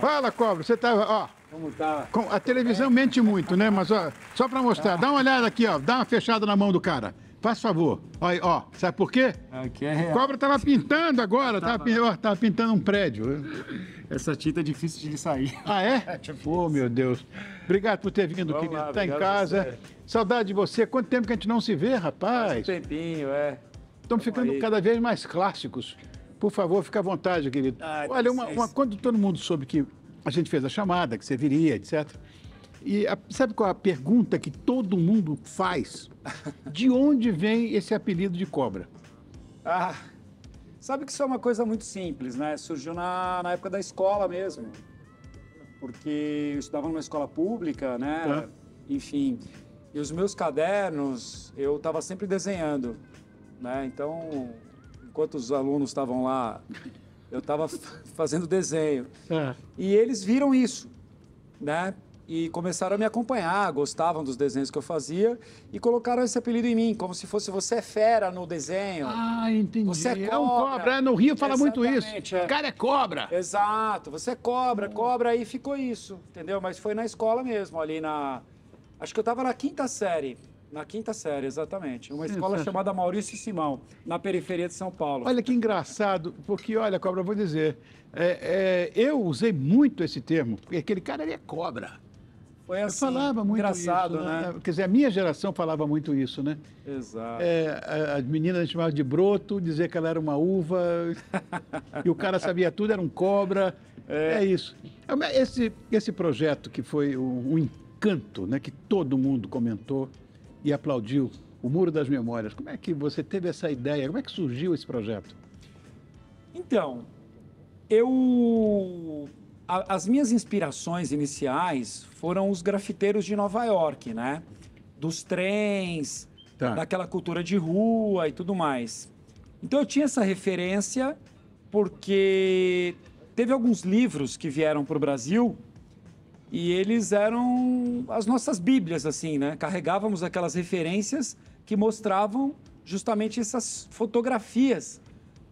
Fala, cobra, você tá? ó. Como tá? Com, a televisão mente muito, né? Mas ó, só para mostrar, dá uma olhada aqui, ó. Dá uma fechada na mão do cara. Faz favor. Olha, ó, sabe por quê? Aqui é real. Cobra tava pintando agora, tava, ó, tava pintando um prédio. Essa tinta é difícil de sair. Ah, é? é oh, meu Deus. Obrigado por ter vindo, Vamos querido. Lá, tá em casa. Saudade de você. Quanto tempo que a gente não se vê, rapaz? Faz um tempinho, é. Estamos ficando aí. cada vez mais clássicos. Por favor, fica à vontade, querido. Ah, então Olha, uma, é uma, quando todo mundo soube que a gente fez a chamada, que você viria, etc. E a, sabe qual é a pergunta que todo mundo faz? De onde vem esse apelido de cobra? Ah, sabe que isso é uma coisa muito simples, né? Surgiu na, na época da escola mesmo. Porque eu estudava numa escola pública, né? Ah. Enfim. E os meus cadernos, eu estava sempre desenhando, né? Então, enquanto os alunos estavam lá, eu estava fazendo desenho. É. E eles viram isso, né? E começaram a me acompanhar, gostavam dos desenhos que eu fazia e colocaram esse apelido em mim, como se fosse você é fera no desenho. Ah, entendi. Você é cobra. É um cobra. É, no Rio fala Exatamente, muito isso. É. O cara é cobra. Exato. Você é cobra, cobra, e ficou isso, entendeu? Mas foi na escola mesmo, ali na... Acho que eu estava na quinta série. Na quinta série, exatamente. Uma escola chamada Maurício Simão, na periferia de São Paulo. Olha que engraçado, porque, olha, cobra, vou dizer, é, é, eu usei muito esse termo, porque aquele cara ele é cobra. Foi assim, eu falava muito engraçado, isso, né? né? Quer dizer, a minha geração falava muito isso, né? Exato. É, as meninas chamavam de broto, dizer que ela era uma uva, e o cara sabia tudo, era um cobra. É, é isso. É esse, esse projeto que foi um, um encanto, né? Que todo mundo comentou e aplaudiu o Muro das Memórias. Como é que você teve essa ideia? Como é que surgiu esse projeto? Então, eu a, as minhas inspirações iniciais foram os grafiteiros de Nova York, né? Dos trens, tá. daquela cultura de rua e tudo mais. Então eu tinha essa referência porque teve alguns livros que vieram para o Brasil e eles eram as nossas bíblias, assim, né? Carregávamos aquelas referências que mostravam justamente essas fotografias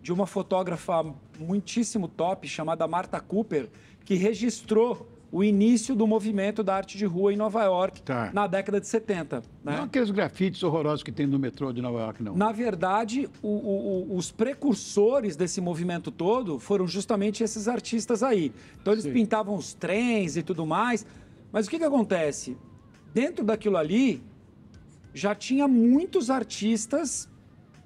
de uma fotógrafa muitíssimo top chamada Marta Cooper, que registrou o início do movimento da arte de rua em Nova York tá. na década de 70. Né? Não aqueles grafites horrorosos que tem no metrô de Nova York, não. Na verdade, o, o, os precursores desse movimento todo foram justamente esses artistas aí. Então eles Sim. pintavam os trens e tudo mais. Mas o que, que acontece? Dentro daquilo ali, já tinha muitos artistas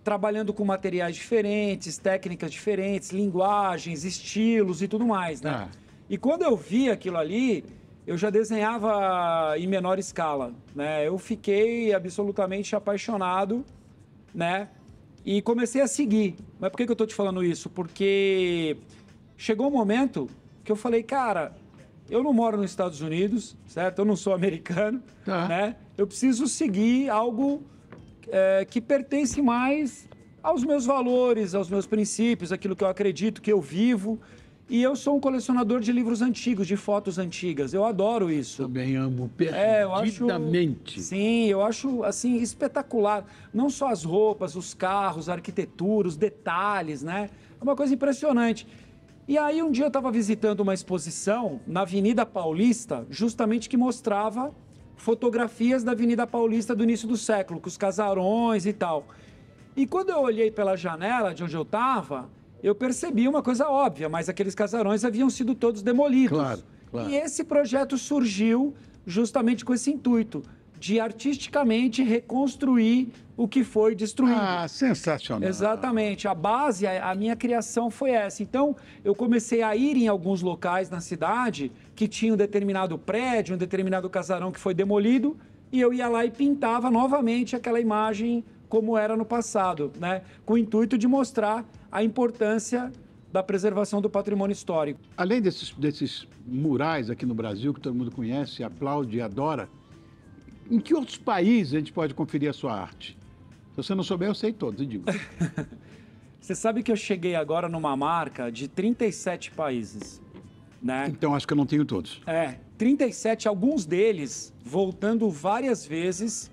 trabalhando com materiais diferentes, técnicas diferentes, linguagens, estilos e tudo mais, né? Ah. E quando eu vi aquilo ali, eu já desenhava em menor escala, né? Eu fiquei absolutamente apaixonado, né? E comecei a seguir. Mas por que, que eu tô te falando isso? Porque chegou um momento que eu falei, cara, eu não moro nos Estados Unidos, certo? Eu não sou americano, tá. né? Eu preciso seguir algo é, que pertence mais aos meus valores, aos meus princípios, aquilo que eu acredito, que eu vivo. E eu sou um colecionador de livros antigos, de fotos antigas. Eu adoro isso. Também amo é, perdidamente. É, sim, eu acho assim espetacular. Não só as roupas, os carros, a arquitetura, os detalhes, né? É uma coisa impressionante. E aí um dia eu estava visitando uma exposição na Avenida Paulista, justamente que mostrava fotografias da Avenida Paulista do início do século, com os casarões e tal. E quando eu olhei pela janela de onde eu estava, eu percebi uma coisa óbvia, mas aqueles casarões haviam sido todos demolidos. Claro, claro. E esse projeto surgiu justamente com esse intuito de artisticamente reconstruir o que foi destruído. Ah, sensacional. Exatamente. A base, a, minha criação foi essa. Então, eu comecei a ir em alguns locais na cidade que tinha um determinado prédio, um determinado casarão que foi demolido, e eu ia lá e pintava novamente aquela imagem como era no passado, né? Com o intuito de mostrar a importância da preservação do patrimônio histórico. Além desses, desses murais aqui no Brasil, que todo mundo conhece, aplaude e adora, em que outros países a gente pode conferir a sua arte? Se você não souber, eu sei todos, eu digo. você sabe que eu cheguei agora numa marca de 37 países. Né? Então acho que eu não tenho todos. É, 37, alguns deles voltando várias vezes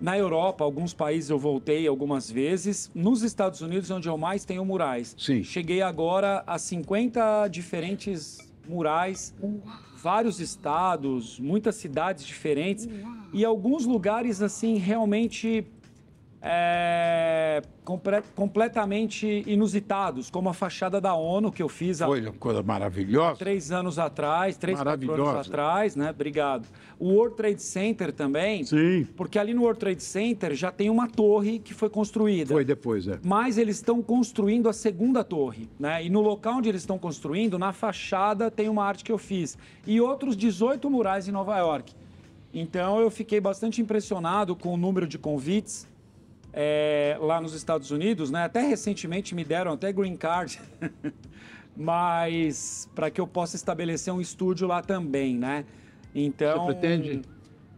na Europa, alguns países eu voltei algumas vezes. Nos Estados Unidos, onde eu mais tenho murais. Sim. Cheguei agora a 50 diferentes murais, vários estados, muitas cidades diferentes e alguns lugares assim realmente é, compre, completamente inusitados, como a fachada da ONU que eu fiz há. Foi uma coisa maravilhosa. Três anos atrás, três anos atrás, né? Obrigado. O World Trade Center também. Sim. Porque ali no World Trade Center já tem uma torre que foi construída. Foi depois, é. Mas eles estão construindo a segunda torre, né? E no local onde eles estão construindo, na fachada, tem uma arte que eu fiz. E outros 18 murais em Nova York. Então eu fiquei bastante impressionado com o número de convites é, lá nos Estados Unidos, né? Até recentemente me deram até green card, mas para que eu possa estabelecer um estúdio lá também, né? Então. Você pretende?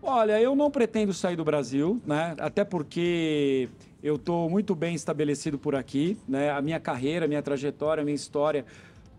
Olha, eu não pretendo sair do Brasil, né? Até porque eu estou muito bem estabelecido por aqui, né? A minha carreira, a minha trajetória, a minha história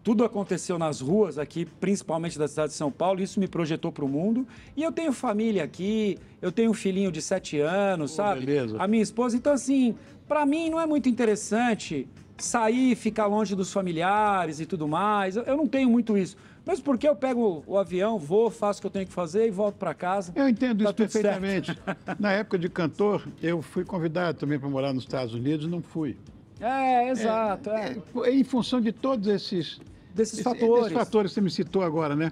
tudo aconteceu nas ruas aqui, principalmente da cidade de São Paulo, isso me projetou para o mundo. E eu tenho família aqui, eu tenho um filhinho de 7 anos, oh, sabe? Beleza. A minha esposa. Então, assim, para mim não é muito interessante sair, ficar longe dos familiares e tudo mais. Eu, eu não tenho muito isso. Mas porque eu pego o avião, vou, faço o que eu tenho que fazer e volto para casa. Eu entendo tá isso perfeitamente. Na época de cantor, eu fui convidado também para morar nos Estados Unidos e não fui. É, exato. É, é. é, em função de todos esses desses fatores. Desses fatores que você me citou agora, né?